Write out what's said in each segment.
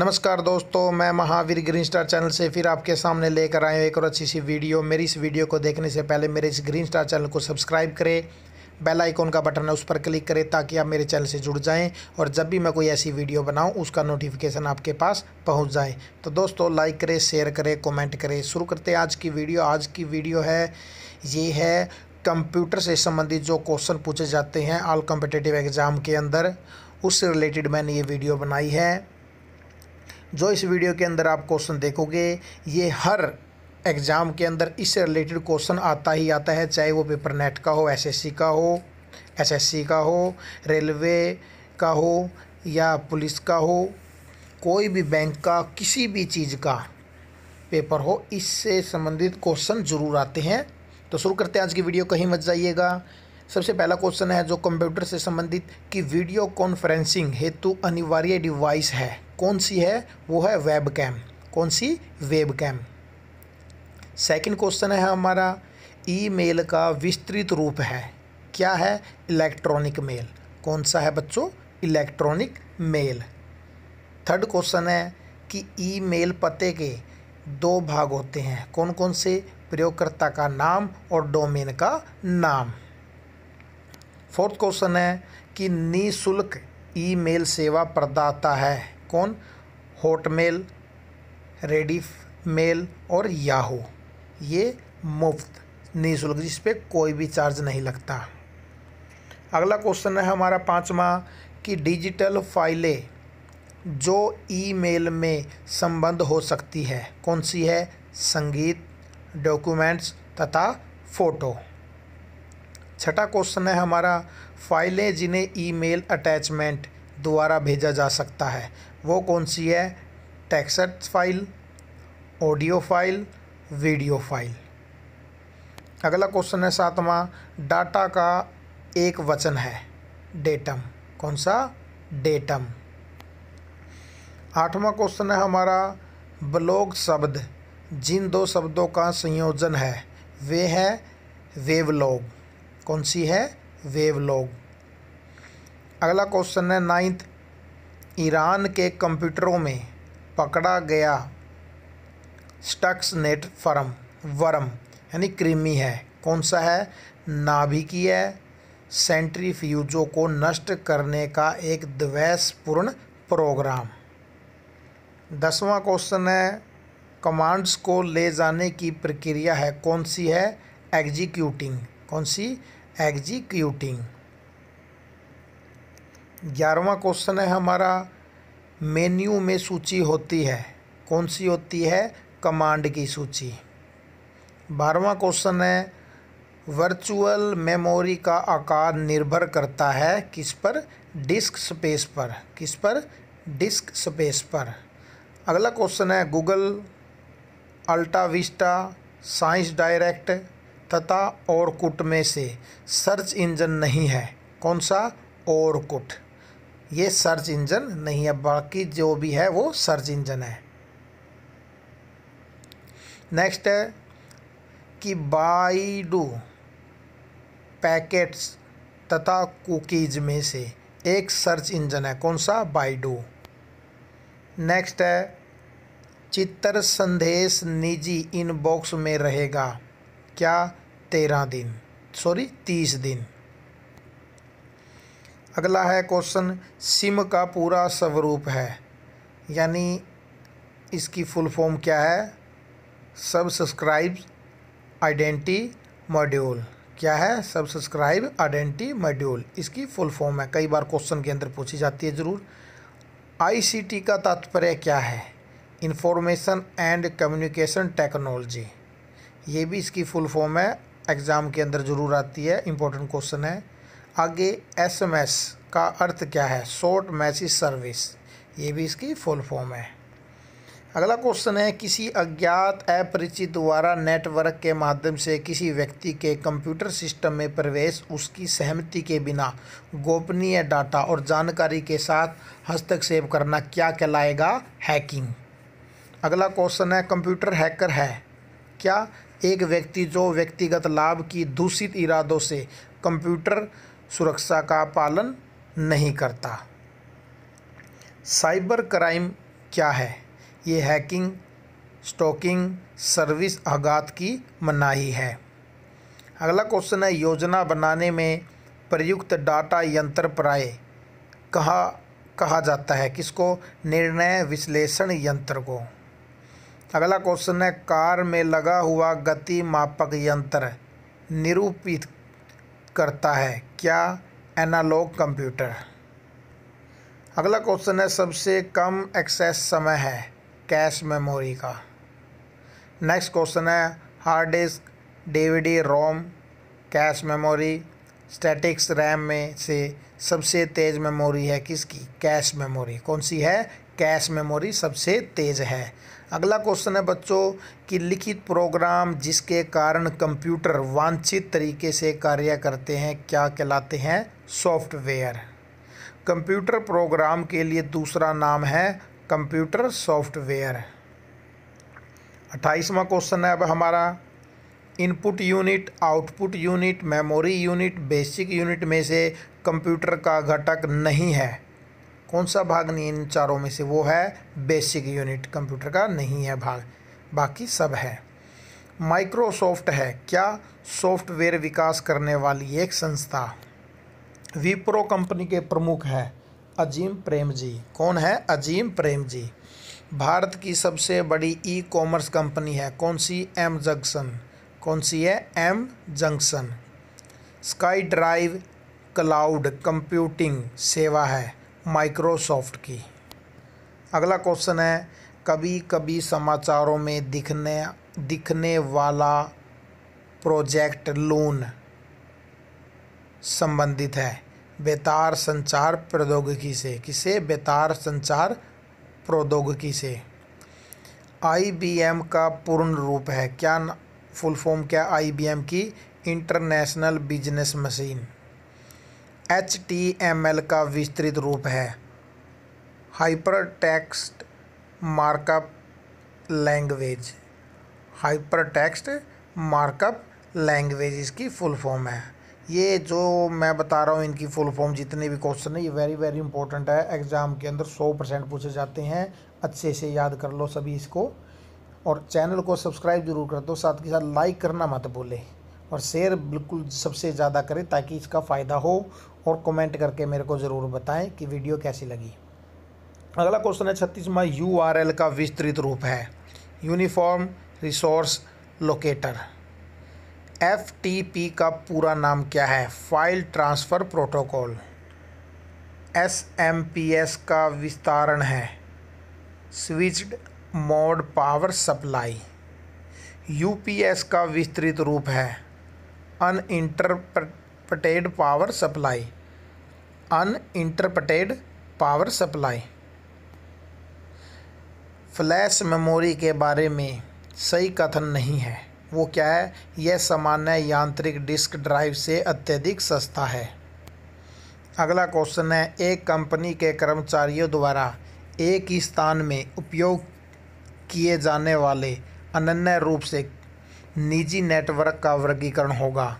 नमस्कार दोस्तों मैं महावीर ग्रीन स्टार चैनल से फिर आपके सामने लेकर आए एक और अच्छी सी वीडियो मेरी इस वीडियो को देखने से पहले मेरे इस ग्रीन स्टार चैनल को सब्सक्राइब करें बेल आइकॉन का बटन है उस पर क्लिक करें ताकि आप मेरे चैनल से जुड़ जाएं और जब भी मैं कोई ऐसी वीडियो बनाऊं उसका नोटिफिकेशन आपके पास पहुंच जाए तो दोस्तों लाइक करें शेयर करें कमेंट करें शुरू करते हैं आज की वीडियो आज की वीडियो है ये है कंप्यूटर से संबंधित जो क्वेश्चन पूछे जाते हैं ऑल कॉम्पिटेटिव एग्ज़ाम के अंदर उससे रिलेटेड मैंने ये वीडियो बनाई है जो इस वीडियो के अंदर आप क्वेश्चन देखोगे ये हर एग्ज़ाम के अंदर इससे रिलेटेड क्वेश्चन आता ही आता है चाहे वो पेपर नेट का हो एसएससी का हो एसएससी का हो रेलवे का हो या पुलिस का हो कोई भी बैंक का किसी भी चीज़ का पेपर हो इससे संबंधित क्वेश्चन ज़रूर आते हैं तो शुरू करते हैं आज की वीडियो कहीं मत जाइएगा सबसे पहला क्वेश्चन है जो कंप्यूटर से संबंधित कि वीडियो कॉन्फ्रेंसिंग हेतु अनिवार्य डिवाइस है कौन सी है वो है वेब कैम कौन सी वेब कैम सेकेंड क्वेश्चन है हमारा ईमेल का विस्तृत रूप है क्या है इलेक्ट्रॉनिक मेल कौन सा है बच्चों इलेक्ट्रॉनिक मेल थर्ड क्वेश्चन है कि ईमेल पते के दो भाग होते हैं कौन कौन से प्रयोगकर्ता का नाम और डोमेन का नाम फोर्थ क्वेश्चन है कि ई ईमेल सेवा प्रदाता है कौन हॉटमेल रेडिफ मेल और याहू ये मुफ्त निःशुल्क जिस पर कोई भी चार्ज नहीं लगता अगला क्वेश्चन है हमारा पाँचवा कि डिजिटल फाइलें जो ईमेल में संबंध हो सकती है कौन सी है संगीत डॉक्यूमेंट्स तथा फ़ोटो छठा क्वेश्चन है हमारा फाइलें जिन्हें ईमेल अटैचमेंट द्वारा भेजा जा सकता है वो कौन सी है text file audio file video file अगला क्वेश्चन है सातवां डाटा का एक वचन है डेटम कौन सा डेटम आठवां क्वेश्चन है हमारा ब्लॉग शब्द जिन दो शब्दों का संयोजन है वे है वेवलॉग कौन सी है वेवलॉग अगला क्वेश्चन है नाइन्थ ईरान के कंप्यूटरों में पकड़ा गया नेट फर्म वर्म यानी क्रीमी है कौन सा है नाभिकीय सेंट्रीफ्यूजों को नष्ट करने का एक द्वेषपूर्ण प्रोग्राम दसवां क्वेश्चन है कमांड्स को ले जाने की प्रक्रिया है कौन सी है एग्जीक्यूटिंग कौन सी एग्जीक्यूटिंग ग्यारहवा क्वेश्चन है हमारा मेन्यू में सूची होती है कौन सी होती है कमांड की सूची बारहवा क्वेश्चन है वर्चुअल मेमोरी का आकार निर्भर करता है किस पर डिस्क स्पेस पर किस पर डिस्क स्पेस पर अगला क्वेश्चन है गूगल अल्टाविस्टा साइंस डायरेक्ट तथा और कुट में से सर्च इंजन नहीं है कौन सा और कुट ये सर्च इंजन नहीं है बाकी जो भी है वो सर्च इंजन है नेक्स्ट है कि बाईडू पैकेट्स तथा कुकीज में से एक सर्च इंजन है कौन सा बाईडू नेक्स्ट है चित्र संदेश निजी इनबॉक्स में रहेगा क्या तेरह दिन सॉरी तीस दिन अगला है क्वेश्चन सिम का पूरा स्वरूप है यानी इसकी फुल फॉर्म क्या है सब सब्सक्राइब आइडेंटी मॉड्यूल क्या है सब सब्सक्राइब आइडेंटी मॉड्यूल इसकी फुल फॉर्म है कई बार क्वेश्चन के अंदर पूछी जाती है ज़रूर आईसीटी का तात्पर्य क्या है इंफॉर्मेशन एंड कम्युनिकेशन टेक्नोलॉजी ये भी इसकी फुल फॉर्म है एग्ज़ाम के अंदर ज़रूर आती है इंपॉर्टेंट क्वेश्चन है आगे एसएमएस का अर्थ क्या है शॉर्ट मैसेज सर्विस ये भी इसकी फुल फॉर्म है अगला क्वेश्चन है किसी अज्ञात अपरिचित द्वारा नेटवर्क के माध्यम से किसी व्यक्ति के कंप्यूटर सिस्टम में प्रवेश उसकी सहमति के बिना गोपनीय डाटा और जानकारी के साथ हस्तक्षेप करना क्या कहलाएगा हैकिंग अगला क्वेश्चन है कंप्यूटर हैकर है क्या एक व्यक्ति जो व्यक्तिगत लाभ की दूषित इरादों से कंप्यूटर सुरक्षा का पालन नहीं करता साइबर क्राइम क्या है ये हैकिंग स्टॉकिंग सर्विस आघात की मनाही है अगला क्वेश्चन है योजना बनाने में प्रयुक्त डाटा यंत्र प्राय कहा कहा जाता है किसको निर्णय विश्लेषण यंत्र को अगला क्वेश्चन है कार में लगा हुआ गति मापक यंत्र निरूपित करता है क्या एनालॉग कंप्यूटर अगला क्वेश्चन है सबसे कम एक्सेस समय है कैश मेमोरी का नेक्स्ट क्वेश्चन है hard disk DVD ROM cache memory statics RAM में से सबसे तेज़ मेमोरी है किसकी कैश मेमोरी कौन सी है कैश मेमोरी सबसे तेज़ है अगला क्वेश्चन है बच्चों कि लिखित प्रोग्राम जिसके कारण कंप्यूटर वांछित तरीके से कार्य करते हैं क्या कहलाते हैं सॉफ्टवेयर कंप्यूटर प्रोग्राम के लिए दूसरा नाम है कंप्यूटर सॉफ्टवेयर अट्ठाईसवा क्वेश्चन है अब हमारा input unit output unit memory unit basic unit में से कंप्यूटर का घटक नहीं है कौन सा भाग नहीं इन चारों में से वो है बेसिक यूनिट कंप्यूटर का नहीं है भाग बाकी सब है माइक्रोसॉफ्ट है क्या सॉफ्टवेयर विकास करने वाली एक संस्था विप्रो कंपनी के प्रमुख है अजीम प्रेम जी कौन है अजीम प्रेम जी भारत की सबसे बड़ी ई कॉमर्स कंपनी है कौन सी एम जंक्शन कौन सी है M junction SkyDrive cloud computing सेवा है माइक्रोसॉफ्ट की अगला क्वेश्चन है कभी कभी समाचारों में दिखने दिखने वाला प्रोजेक्ट लोन संबंधित है बेतार संचार प्रौद्योगिकी से किसे बेतार संचार प्रौद्योगिकी से आईबीएम का पूर्ण रूप है क्या फुल फॉर्म क्या आईबीएम की international business machine H T M L का विस्तृत रूप है hyper text markup language hyper text markup language इसकी फुल फॉर्म है ये जो मैं बता रहा हूँ इनकी फुल फॉर्म जितने भी क्वेश्चन है ये वेरी वेरी इंपॉर्टेंट है एग्ज़ाम के अंदर सौ परसेंट पूछे जाते हैं अच्छे से याद कर लो सभी इसको और चैनल को सब्सक्राइब जरूर कर दो साथ के साथ लाइक करना मत भूलें और शेयर बिल्कुल सबसे ज़्यादा करें ताकि इसका फ़ायदा हो और कमेंट करके मेरे को ज़रूर बताएं कि वीडियो कैसी लगी अगला क्वेश्चन है छत्तीसवा यू आर एल का विस्तृत रूप है uniform resource locator F T P का पूरा नाम क्या है file transfer protocol S M P S का विस्तारण है switched mode power supply U P S का विस्तृत रूप है uninterrupted power supply interrupted power supply flash memory के बारे में सही कथन नहीं है वो क्या है यह सामान्य यांत्रिक डिस्क ड्राइव से अत्यधिक सस्ता है अगला क्वेश्चन है एक कंपनी के कर्मचारियों द्वारा एक ही स्थान में उपयोग किए जाने वाले अनन्य रूप से निजी नेटवर्क का वर्गीकरण होगा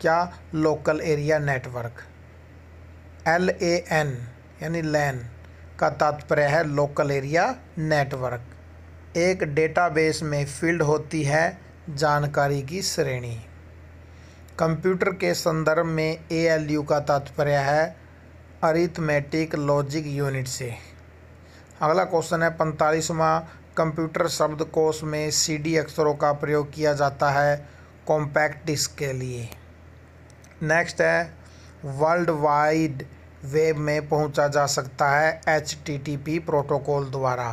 क्या local area network L A N यानी लैन का तात्पर्य है लोकल एरिया नेटवर्क एक डेटाबेस में फील्ड होती है जानकारी की श्रेणी कंप्यूटर के संदर्भ में ए एल यू का तात्पर्य है अरिथमेटिक लॉजिक यूनिट से अगला क्वेश्चन है पैंतालीसवा कंप्यूटर शब्दकोश में सी डी अक्षरों का प्रयोग किया जाता है कॉम्पैक्ट डिस्क के लिए नेक्स्ट है वर्ल्ड वाइड वेब में पहुंचा जा सकता है एच प्रोटोकॉल द्वारा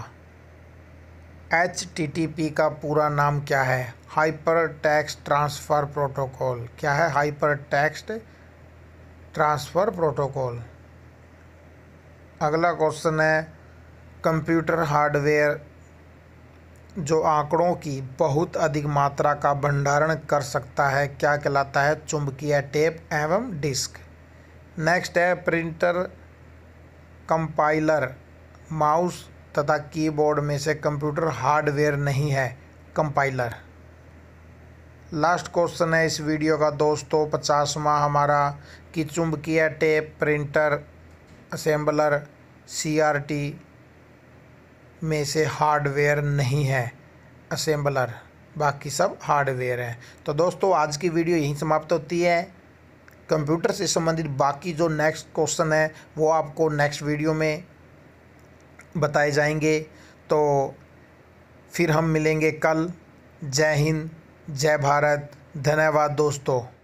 एच का पूरा नाम क्या है हाइपर टेक्स्ट ट्रांसफ़र प्रोटोकॉल क्या है हाइपर टेक्स्ट ट्रांसफ़र प्रोटोकॉल अगला क्वेश्चन है कंप्यूटर हार्डवेयर जो आंकड़ों की बहुत अधिक मात्रा का भंडारण कर सकता है क्या कहलाता है चुंबकीय टेप एवं डिस्क नेक्स्ट है प्रिंटर कंपाइलर माउस तथा कीबोर्ड में से कंप्यूटर हार्डवेयर नहीं है कंपाइलर लास्ट क्वेश्चन है इस वीडियो का दोस्तों पचासवा हमारा कि चुंबकीय टेप प्रिंटर असेंबलर सीआरटी में से हार्डवेयर नहीं है असेंबलर बाकी सब हार्डवेयर है तो दोस्तों आज की वीडियो यहीं समाप्त होती है कंप्यूटर से संबंधित बाकी जो नेक्स्ट क्वेश्चन है वो आपको नेक्स्ट वीडियो में बताए जाएंगे तो फिर हम मिलेंगे कल जय हिंद जय भारत धन्यवाद दोस्तों